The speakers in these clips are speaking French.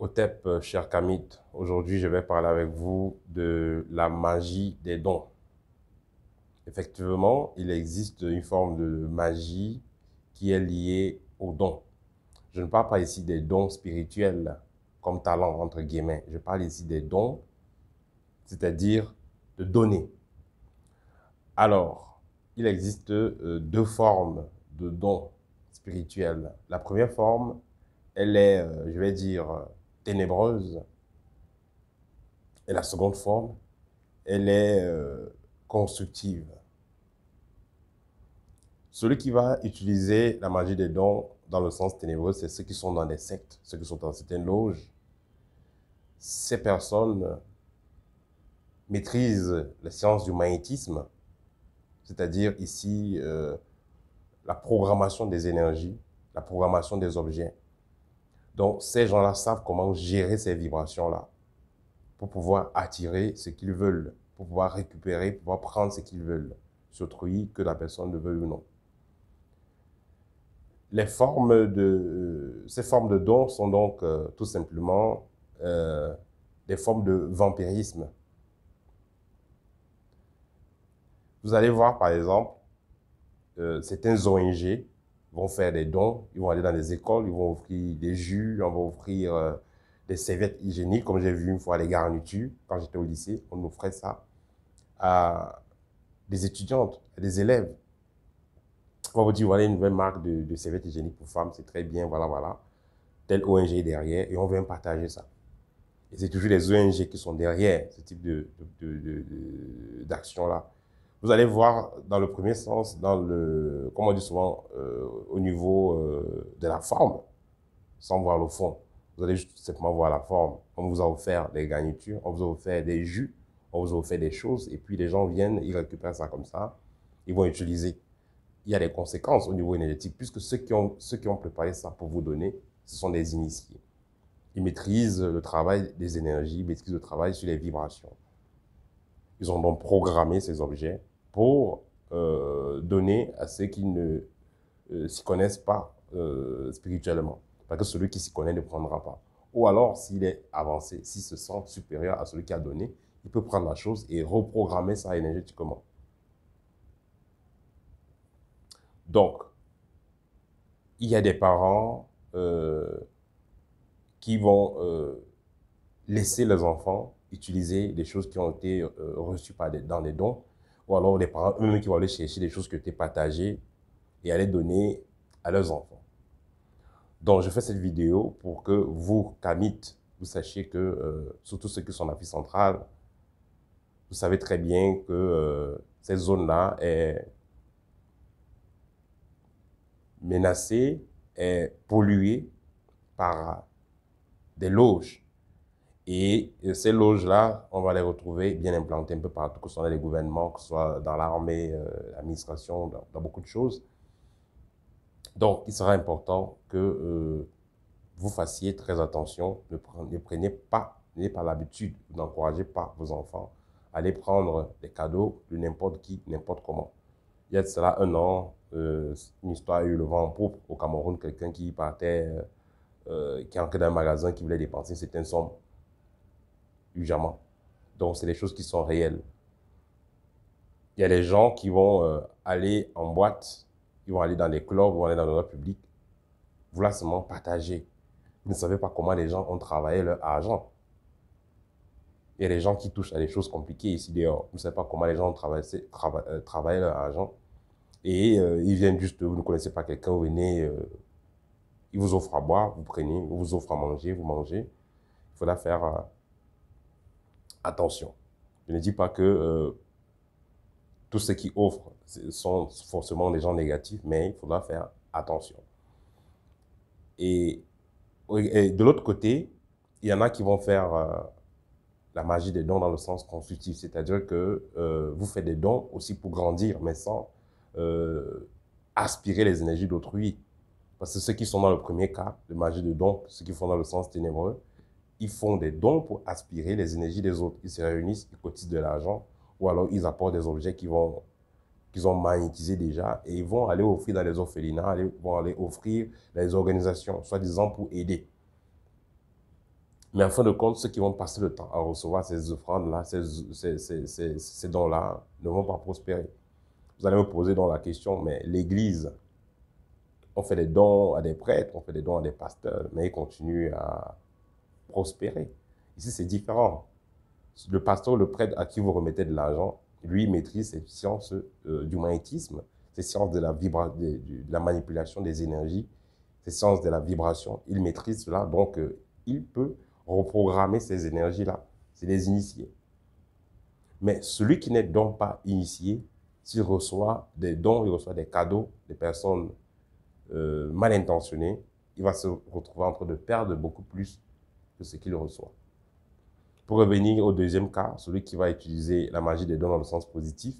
OTEP, euh, cher Kamit, aujourd'hui je vais parler avec vous de la magie des dons. Effectivement, il existe une forme de magie qui est liée aux dons. Je ne parle pas ici des dons spirituels comme talent, entre guillemets. Je parle ici des dons, c'est-à-dire de donner. Alors, il existe euh, deux formes de dons spirituels. La première forme, elle est, euh, je vais dire, ténébreuse. Et la seconde forme, elle est euh, constructive. Celui qui va utiliser la magie des dons dans le sens ténébreux, c'est ceux qui sont dans des sectes, ceux qui sont dans certaines loges. Ces personnes maîtrisent la science du magnétisme, c'est-à-dire ici euh, la programmation des énergies, la programmation des objets, donc, ces gens-là savent comment gérer ces vibrations-là pour pouvoir attirer ce qu'ils veulent, pour pouvoir récupérer, pour pouvoir prendre ce qu'ils veulent surtout que la personne le veut ou non. Euh, ces formes de dons sont donc euh, tout simplement euh, des formes de vampirisme. Vous allez voir, par exemple, c'est certains ONG vont faire des dons, ils vont aller dans les écoles, ils vont offrir des jus, on va offrir euh, des serviettes hygiéniques, comme j'ai vu une fois les garnitures, quand j'étais au lycée, on offrait ça à des étudiantes, à des élèves. On vous dit, voilà une nouvelle marque de, serviettes hygiéniques pour femmes, c'est très bien, voilà, voilà. Telle ONG est derrière, et on vient partager ça. Et c'est toujours les ONG qui sont derrière ce type d'action-là. De, de, vous allez voir dans le premier sens, dans le, comme on dit souvent, euh, au niveau euh, de la forme, sans voir le fond. Vous allez juste simplement voir la forme. On vous a offert des garnitures, on vous a offert des jus, on vous a offert des choses, et puis les gens viennent, ils récupèrent ça comme ça, ils vont utiliser. Il y a des conséquences au niveau énergétique, puisque ceux qui ont, ceux qui ont préparé ça pour vous donner, ce sont des initiés. Ils maîtrisent le travail des énergies, ils maîtrisent le travail sur les vibrations. Ils ont donc programmé ces objets pour euh, donner à ceux qui ne euh, s'y connaissent pas euh, spirituellement. Parce que celui qui s'y connaît ne prendra pas. Ou alors, s'il est avancé, s'il se sent supérieur à celui qui a donné, il peut prendre la chose et reprogrammer ça énergétiquement. Donc, il y a des parents qui vont laisser leurs enfants utiliser des choses qui ont été reçues par des, dans les dons ou alors les parents eux-mêmes qui vont aller chercher des choses que tu as partagées et aller donner à leurs enfants. Donc, je fais cette vidéo pour que vous, Kamit, vous sachiez que, euh, surtout ceux qui sont en Afrique centrale, vous savez très bien que euh, cette zone-là est menacée, est polluée par des loges et euh, ces loges-là, on va les retrouver bien implantées un peu partout, que ce soit dans les gouvernements, que ce soit dans l'armée, euh, l'administration, dans, beaucoup de choses. Donc, il sera important que euh, vous fassiez très attention, ne, prenez, ne prenez pas, n'ayez pas l'habitude, n'encouragez pas vos enfants à aller prendre des cadeaux de n'importe qui, n'importe comment. Il y a de cela un an, une histoire a eu le vent en poupe au Cameroun, quelqu'un qui partait, qui entrait dans un magasin, qui voulait dépenser un somme. Donc, c'est des choses qui sont réelles. Il y a des gens qui vont euh, aller en boîte, ils vont aller dans des clubs, ils vont aller dans le public, c'est seulement partager. Vous ne savez pas comment les gens ont travaillé leur argent. et les gens qui touchent à des choses compliquées ici dehors. Vous ne savez pas comment les gens ont travaillé, euh, leur argent. Et euh, ils viennent juste, vous ne connaissez pas quelqu'un, vous venez, ils vous offrent à boire, vous prenez, ils vous offrent à manger, vous mangez. Il faudra faire attention. Je ne dis pas que euh, tout tous ceux qui offre sont forcément des gens négatifs, mais il faudra faire attention. Et, de l'autre côté, il y en a qui vont faire euh, la magie des dons dans le sens constructif, c'est-à-dire que euh, vous faites des dons aussi pour grandir, mais sans aspirer les énergies d'autrui. Parce que ceux qui sont dans le premier cas, les magie de dons, ceux qui font dans le sens ténébreux, ils font des dons pour aspirer les énergies des autres. Ils se réunissent, ils cotisent de l'argent, ou alors ils apportent des objets qu'ils ont magnétisés déjà, et ils vont aller offrir dans les orphelinats, ils vont aller offrir dans les organisations, soi-disant pour aider. Mais en fin de compte, ceux qui vont passer le temps à recevoir ces offrandes-là, ces, ces dons-là, ne vont pas prospérer. Vous allez me poser dans la question, mais l'Église, on fait des dons à des prêtres, on fait des dons à des pasteurs, mais ils continuent à, prospérer. Ici, c'est différent. Le pasteur, le prêtre à qui vous remettez de l'argent, lui maîtrise ces sciences euh, du magnétisme, ces sciences de la, de, la manipulation des énergies, ces sciences de la vibration. Il maîtrise cela, donc euh, il peut reprogrammer ces énergies-là. C'est les initiés. Mais celui qui n'est donc pas initié, s'il reçoit des dons, il reçoit des cadeaux des personnes euh, mal intentionnées, il va se retrouver en train de perdre beaucoup plus ce qu'il reçoit. Pour revenir au deuxième cas, celui qui va utiliser la magie des dons dans le sens positif,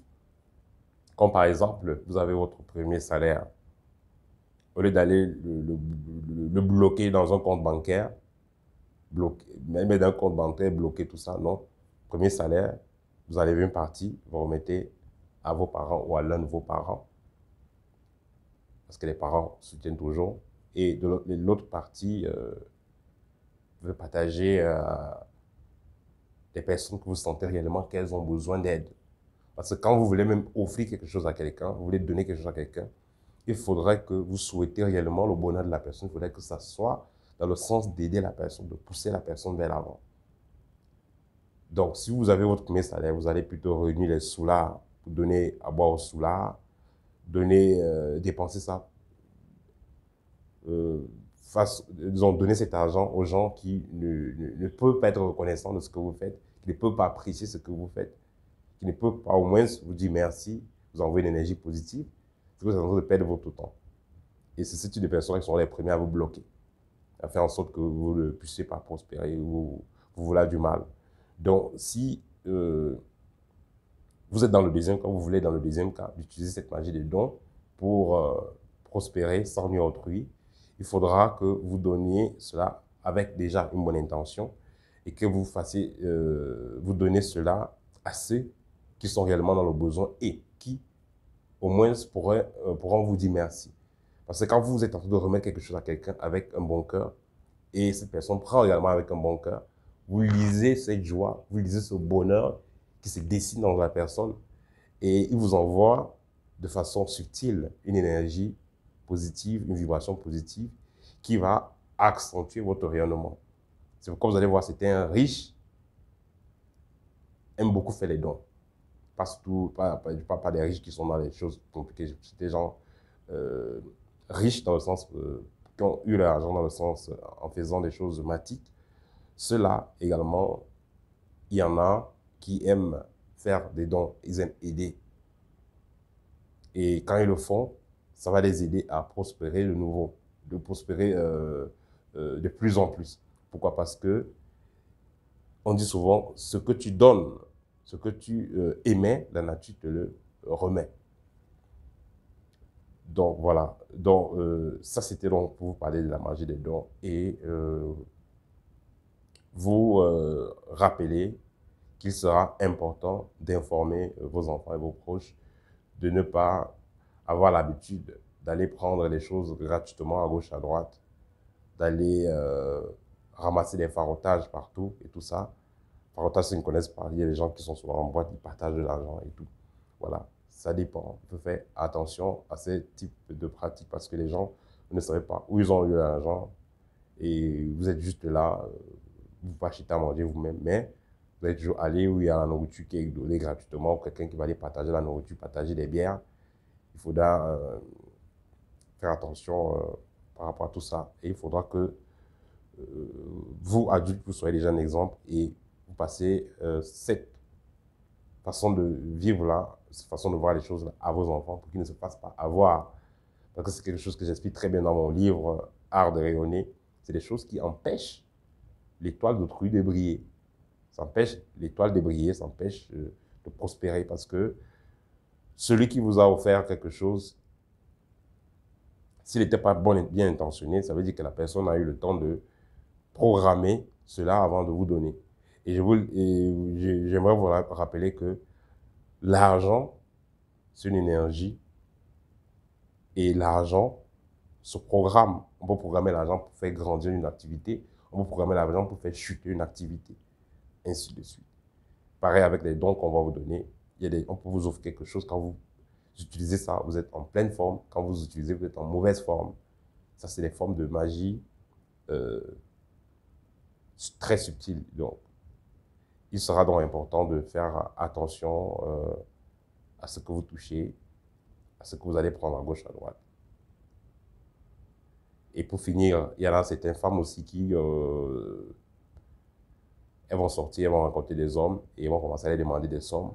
comme par exemple, vous avez votre premier salaire, au lieu d'aller le, bloquer dans un compte bancaire, bloquer, même dans un compte bancaire, bloquer tout ça, non. Premier salaire, vous allez une partie, vous remettez à vos parents ou à l'un de vos parents, parce que les parents soutiennent toujours, et de l'autre partie, euh, pouvez partager euh, des personnes que vous sentez réellement qu'elles ont besoin d'aide. Parce que quand vous voulez même offrir quelque chose à quelqu'un, vous voulez donner quelque chose à quelqu'un, il faudrait que vous souhaitez réellement le bonheur de la personne. Il faudrait que ça soit dans le sens d'aider la personne, de pousser la personne vers l'avant. Donc, si vous avez votre premier salaire, vous allez plutôt réunir les sous-là donner à boire aux sous-là, donner, euh, dépenser ça, euh, ils ont donné cet argent aux gens qui ne, ne, peuvent pas être reconnaissants de ce que vous faites, qui ne peuvent pas apprécier ce que vous faites, qui ne peuvent pas au moins vous dire merci, vous envoyer une énergie positive, c'est que vous êtes en train de perdre votre temps. Et c'est ce type de personnes qui sont les premières à vous bloquer, à faire en sorte que vous ne puissiez pas prospérer ou vous voulez du mal. Donc, si euh, vous êtes dans le deuxième cas, vous voulez dans le deuxième cas, d'utiliser cette magie des dons pour euh, prospérer sans nuire autrui, il faudra que vous donniez cela avec déjà une bonne intention et que vous fassiez, euh, vous donnez cela à ceux qui sont réellement dans le besoin et qui, au moins, euh, pourront vous dire merci. Parce que quand vous êtes en train de remettre quelque chose à quelqu'un avec un bon cœur, et cette personne prend également avec un bon cœur, vous lisez cette joie, vous lisez ce bonheur qui se dessine dans la personne, et il vous envoie de façon subtile une énergie positive, une vibration positive qui va accentuer votre rayonnement. C'est pourquoi vous allez voir, c'était un riche, aime beaucoup faire les dons. Pas surtout, pas, pas, des riches qui sont dans les choses compliquées, c'est des gens euh, riches dans le sens, euh, qui ont eu leur argent dans le sens, euh, en faisant des choses matiques. Ceux-là également, il y en a qui aiment faire des dons, ils aiment aider. Et quand ils le font, ça va les aider à prospérer de nouveau, de prospérer euh, euh, de plus en plus. Pourquoi Parce que on dit souvent, ce que tu donnes, ce que tu euh, émets, la nature te le remet. Donc voilà, donc, ça c'était donc pour vous parler de la magie des dons et vous rappeler qu'il sera important d'informer vos enfants et vos proches de ne pas avoir l'habitude d'aller prendre les choses gratuitement à gauche, à droite, d'aller euh, ramasser des farotages partout et tout ça. Farotage, si ils ne connaissent pas, il y a des gens qui sont souvent en boîte, ils partagent de l'argent et tout. Voilà, ça dépend. Il faut faire attention à ce type de pratique parce que les gens ne savent pas où ils ont eu l'argent et vous êtes juste là, euh, vous pas à manger vous-même, mais vous allez toujours aller où il y a la nourriture qui est donnée gratuitement, quelqu'un qui va aller partager la nourriture, partager des bières il faudra euh, faire attention euh, par rapport à tout ça. Et il faudra que euh, vous, adultes, vous soyez déjà un exemple et vous passez cette façon de vivre là, cette façon de voir les choses à vos enfants pour qu'ils ne se fassent pas avoir. Parce que c'est quelque chose que j'explique très bien dans mon livre Art de rayonner. C'est des choses qui empêchent l'étoile d'autrui de briller. Ça empêche l'étoile de briller, ça empêche de prospérer parce que celui qui vous a offert quelque chose, s'il n'était pas bon et bien intentionné, ça veut dire que la personne a eu le temps de programmer cela avant de vous donner. Et j'aimerais vous rappeler que l'argent, c'est une énergie. Et l'argent se programme. On peut programmer l'argent pour faire grandir une activité. On peut programmer l'argent pour faire chuter une activité. Ainsi de suite. Pareil avec les dons qu'on va vous donner on peut vous offrir quelque chose. Quand vous utilisez ça, vous êtes en pleine forme. Quand vous utilisez, vous êtes en mauvaise forme. Ça, c'est des formes de magie euh, très subtiles. Donc, il sera donc important de faire attention euh, à ce que vous touchez, à ce que vous allez prendre à gauche, à droite. Et pour finir, il y en a certaines femmes aussi qui... Euh, elles vont sortir, elles vont rencontrer des hommes et elles vont commencer à les demander des sommes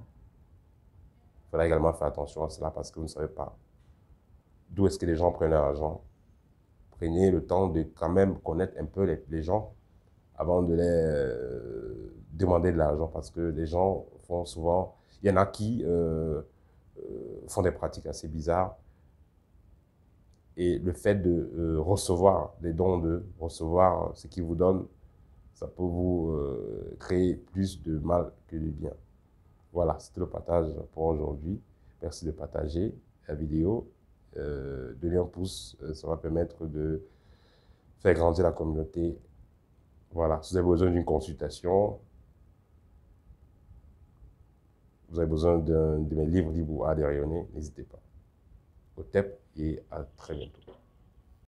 faudra également faire attention à cela parce que vous ne savez pas d'où est-ce que les gens prennent leur argent. Prenez le temps de quand même connaître un peu les, gens avant de les euh, demander de l'argent parce que les gens font souvent, il y en a qui euh, euh, font des pratiques assez bizarres et le fait de recevoir des dons, de recevoir ce qu'ils vous donnent, ça peut vous créer plus de mal que de bien. Voilà, c'était le partage pour aujourd'hui. Merci de partager la vidéo, Donnez euh, de un pouce, euh, ça va permettre de faire grandir la communauté. Voilà, si vous avez besoin d'une consultation, vous avez besoin de mes livres libres à des n'hésitez pas. Au TEP et à très bientôt.